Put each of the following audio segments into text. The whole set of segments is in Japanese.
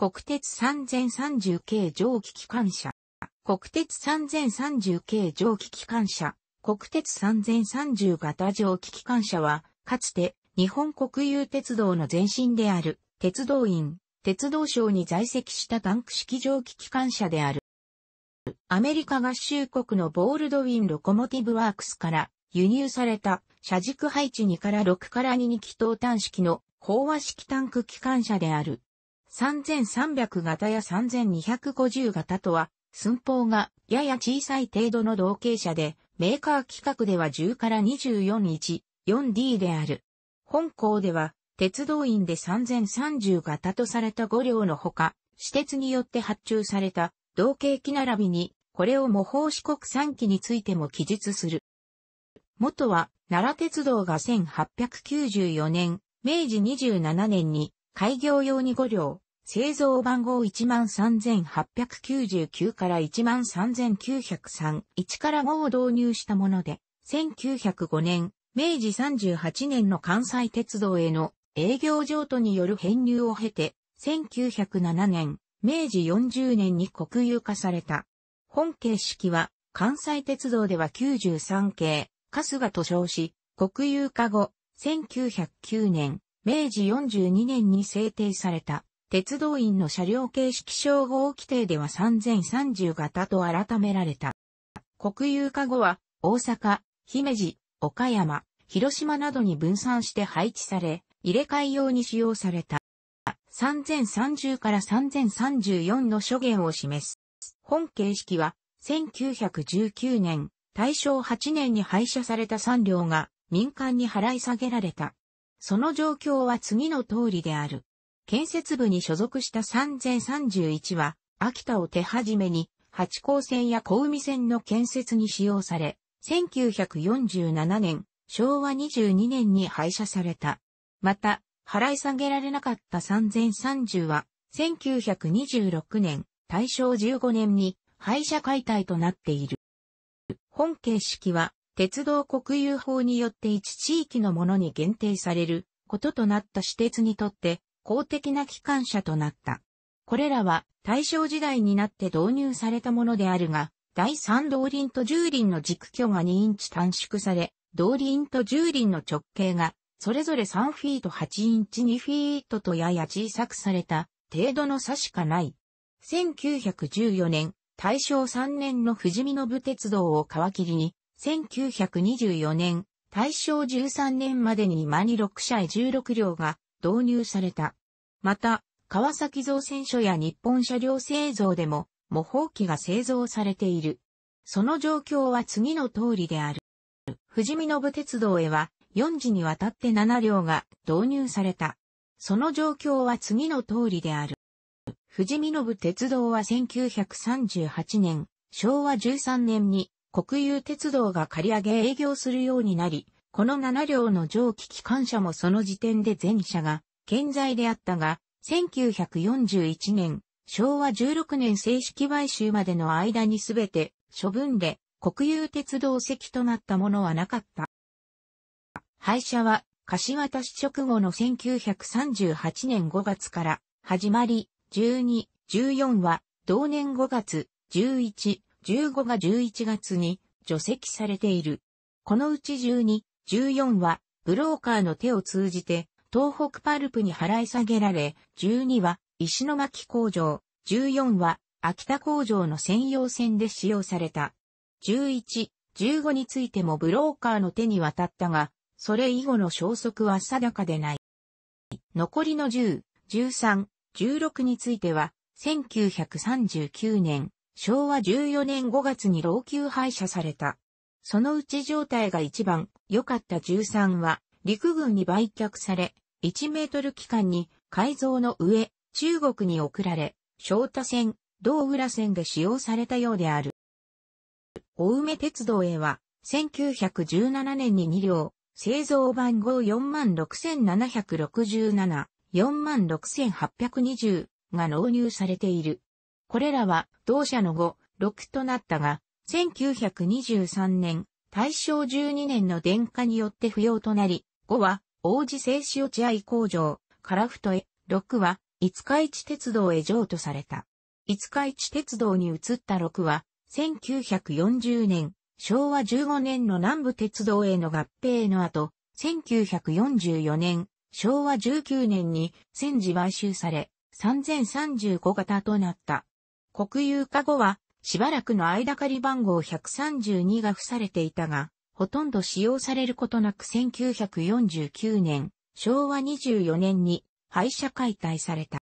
国鉄3030系蒸気機関車。国鉄3030系蒸気機関車。国鉄3030型蒸気機関車は、かつて日本国有鉄道の前身である、鉄道院、鉄道省に在籍したタンク式蒸気機関車である。アメリカ合衆国のボールドウィン・ロコモティブワークスから輸入された車軸配置2から6から2に気筒端式の飽和式タンク機関車である。3300型や3250型とは、寸法がやや小さい程度の同型車で、メーカー規格では10から2 4日、4D である。本校では、鉄道院で3030型とされた5両のほか、私鉄によって発注された同型機並びに、これを模倣四国3機についても記述する。元は、奈良鉄道が1894年、明治27年に開業用に5両、製造番号13899から13903、1から5を導入したもので、1905年、明治38年の関西鉄道への営業譲渡による編入を経て、1907年、明治40年に国有化された。本形式は、関西鉄道では93系、春日と称し、国有化後、1909年、明治42年に制定された、鉄道員の車両形式称号規定では3030型と改められた。国有化後は、大阪、姫路、岡山、広島などに分散して配置され、入れ替え用に使用された。3030から3034の諸言を示す。本形式は、1919年、大正8年に廃車された3両が民間に払い下げられた。その状況は次の通りである。建設部に所属した3031は、秋田を手始めに、八甲線や小海線の建設に使用され、1947年、昭和22年に廃車された。また、払い下げられなかった3030は、1926年、大正15年に廃車解体となっている。本形式は、鉄道国有法によって一地域のものに限定されることとなった私鉄にとって公的な機関車となった。これらは大正時代になって導入されたものであるが、第3動輪と十輪の軸距が2インチ短縮され、動輪と十輪の直径がそれぞれ3フィート8インチ2フィートとやや小さくされた程度の差しかない。1914年、大正3年の富士見の部鉄道を皮切りに、1924年、大正13年までにマニ6社16両が導入された。また、川崎造船所や日本車両製造でも模倣機が製造されている。その状況は次の通りである。富士見信鉄道へは4時にわたって7両が導入された。その状況は次の通りである。富士見信鉄道は1938年、昭和13年に国有鉄道が借り上げ営業するようになり、この7両の蒸気機関車もその時点で全車が健在であったが、1941年、昭和16年正式買収までの間にすべて処分で国有鉄道席となったものはなかった。廃車は貸渡し直後の1938年5月から始まり、12、14は同年5月、11、15が11月に除籍されている。このうち12、14はブローカーの手を通じて東北パルプに払い下げられ、12は石巻工場、14は秋田工場の専用線で使用された。11、15についてもブローカーの手に渡ったが、それ以後の消息は定かでない。残りの10、13、16については、1939年昭和14年5月に老朽廃車された。そのうち状態が一番、良かった13は、陸軍に売却され、1メートル期間に改造の上、中国に送られ、翔太線、道浦線で使用されたようである。青梅鉄道へは、1917年に2両、製造番号46767、46820が納入されている。これらは同社の5、6となったが、1923年、大正12年の電化によって不要となり、5は、王子製紙落合工場、フトへ、6は、五日市鉄道へ譲渡された。五日市鉄道に移った6は、1940年、昭和15年の南部鉄道への合併の後、1944年、昭和19年に戦時買収され、3035型となった。国有化後は、しばらくの間借り番号132が付されていたが、ほとんど使用されることなく1949年、昭和24年に廃車解体された。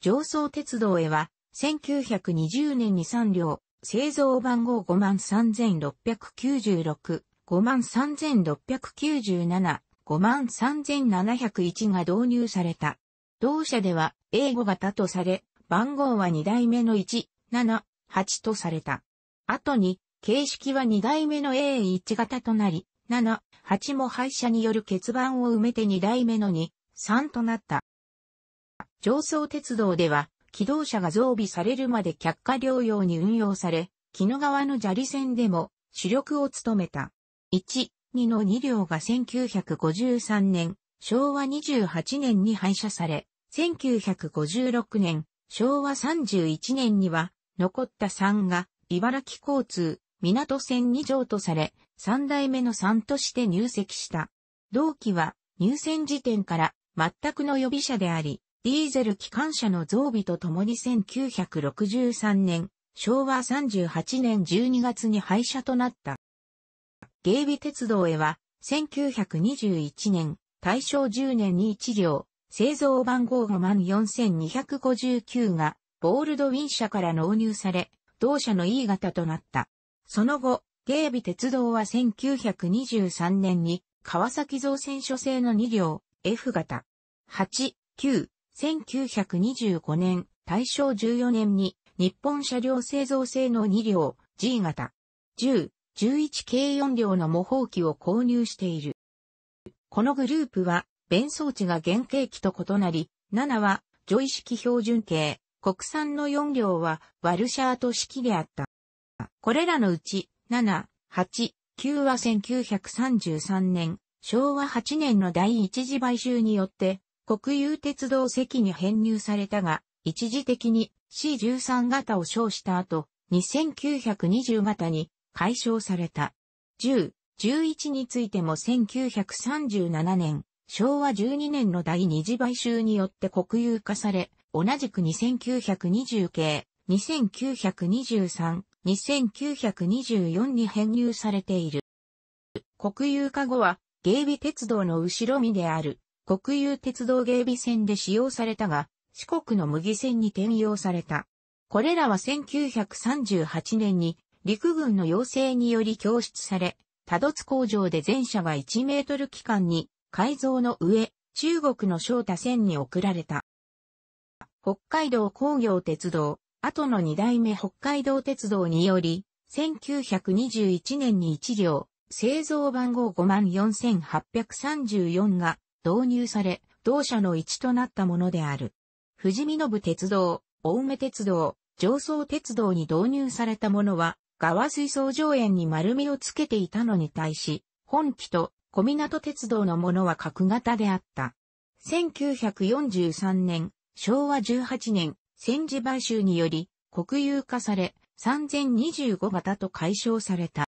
上層鉄道へは、1920年に3両、製造番号53696、53697、53701が導入された。同社では、英語型とされ、番号は2代目の1、7、8とされた。後に、形式は2代目の A1 型となり、7、8も廃車による欠番を埋めて2代目の2、3となった。上層鉄道では、機動車が増備されるまで却下療養に運用され、木野川の砂利線でも主力を務めた。1、2の2両が1953年、昭和28年に廃車され、1956年、昭和31年には、残った3が、茨城交通、港線2条とされ、3代目の3として入籍した。同期は、入選時点から、全くの予備車であり、ディーゼル機関車の増備とともに1963年、昭和38年12月に廃車となった。芸備鉄道へは、1921年、大正10年に1両、製造番号54259が、ボールドウィン社から納入され、同社の E 型となった。その後、ー備鉄道は1923年に、川崎造船所製の2両、F 型。8、9、1925年、大正14年に、日本車両製造製の2両、G 型。10、11 k 4両の模倣機を購入している。このグループは、弁装置が原型機と異なり、7は、ョ位式標準形、国産の4両は、ワルシャート式であった。これらのうち、7、8、9は1933年、昭和8年の第一次買収によって、国有鉄道席に編入されたが、一時的に C13 型を称した後、2920型に解消された。10、11についても1937年、昭和12年の第二次買収によって国有化され、同じく2920系、2923、2924に編入されている。国有化後は、芸備鉄道の後ろ身である、国有鉄道芸備線で使用されたが、四国の麦線に転用された。これらは1938年に、陸軍の要請により供出され、多度津工場で全車が1メートル期間に改造の上、中国の小太線に送られた。北海道工業鉄道、後の2代目北海道鉄道により、1921年に1両、製造番号54834が導入され、同社の一となったものである。富士見信鉄道、青梅鉄道、上層鉄道に導入されたものは、川水槽上縁に丸みをつけていたのに対し、本機と小湊鉄道のものは角型であった。1943年、昭和18年、戦時買収により、国有化され、3025型と解消された。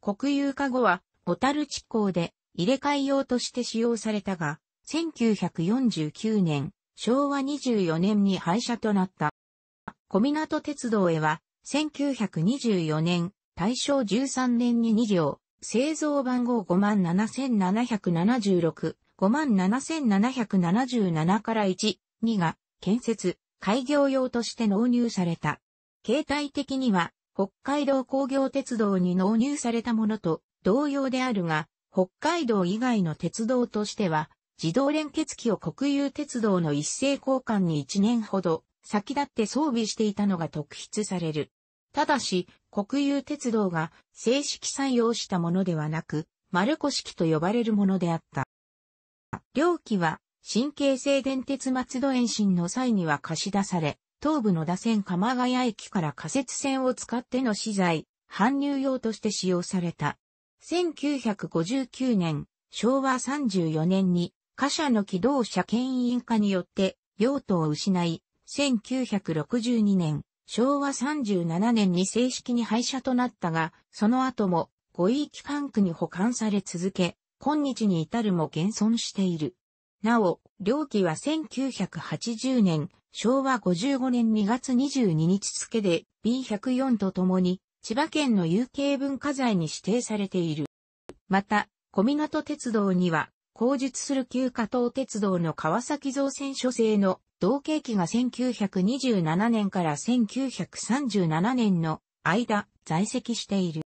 国有化後は、小樽地港で入れ替え用として使用されたが、1949年、昭和24年に廃車となった。小湊鉄道へは、1924年、大正13年に2両、製造番号57776、57777から1、2が建設、開業用として納入された。携帯的には北海道工業鉄道に納入されたものと同様であるが、北海道以外の鉄道としては、自動連結機を国有鉄道の一斉交換に1年ほど先立って装備していたのが特筆される。ただし、国有鉄道が正式採用したものではなく、丸子式と呼ばれるものであった。両機は、新京成電鉄松戸延伸の際には貸し出され、東部の打線鎌ヶ谷駅から仮設線を使っての資材、搬入用として使用された。1959年、昭和34年に、貨車の機動車牽引化によって用途を失い、1962年、昭和37年に正式に廃車となったが、その後も、五機関区に保管され続け、今日に至るも現存している。なお、両機は1980年、昭和55年2月22日付で B104 と共に、千葉県の有形文化財に指定されている。また、小港鉄道には、後述する旧加東鉄道の川崎造船所製の同景機が1927年から1937年の間在籍している。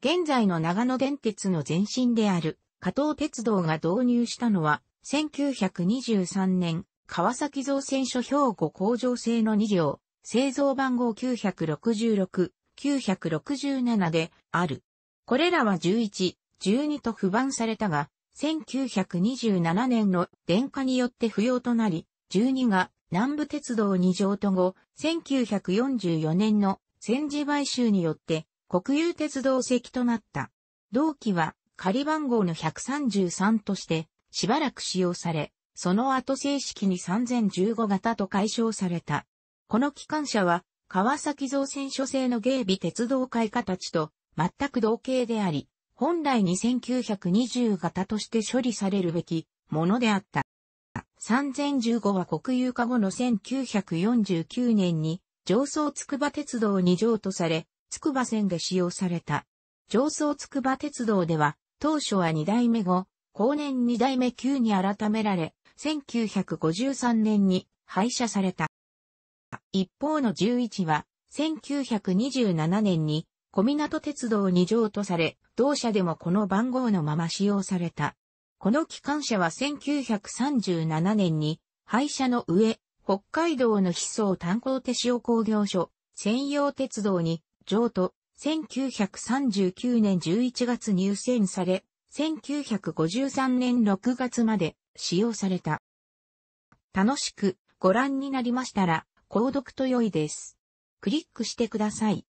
現在の長野電鉄の前身である加藤鉄道が導入したのは1923年川崎造船所兵庫工場製の2両製造番号966、967である。これらは11、12と不番されたが1927年の電化によって不要となり12が南部鉄道2条と後、1944年の戦時買収によって国有鉄道席となった。同期は仮番号の133としてしばらく使用され、その後正式に3015型と解消された。この機関車は川崎造船所製の芸備鉄道会ちと全く同型であり、本来に1920型として処理されるべきものであった。3015は国有化後の1949年に上層筑波鉄道に譲渡され、筑波線で使用された。上層筑波鉄道では、当初は2代目後、後年2代目級に改められ、1953年に廃車された。一方の11は、1927年に小港鉄道に譲渡され、同社でもこの番号のまま使用された。この機関車は1937年に廃車の上、北海道の飛想炭鉱手塩工業所専用鉄道に譲渡、1939年11月入選され、1953年6月まで使用された。楽しくご覧になりましたら、購読と良いです。クリックしてください。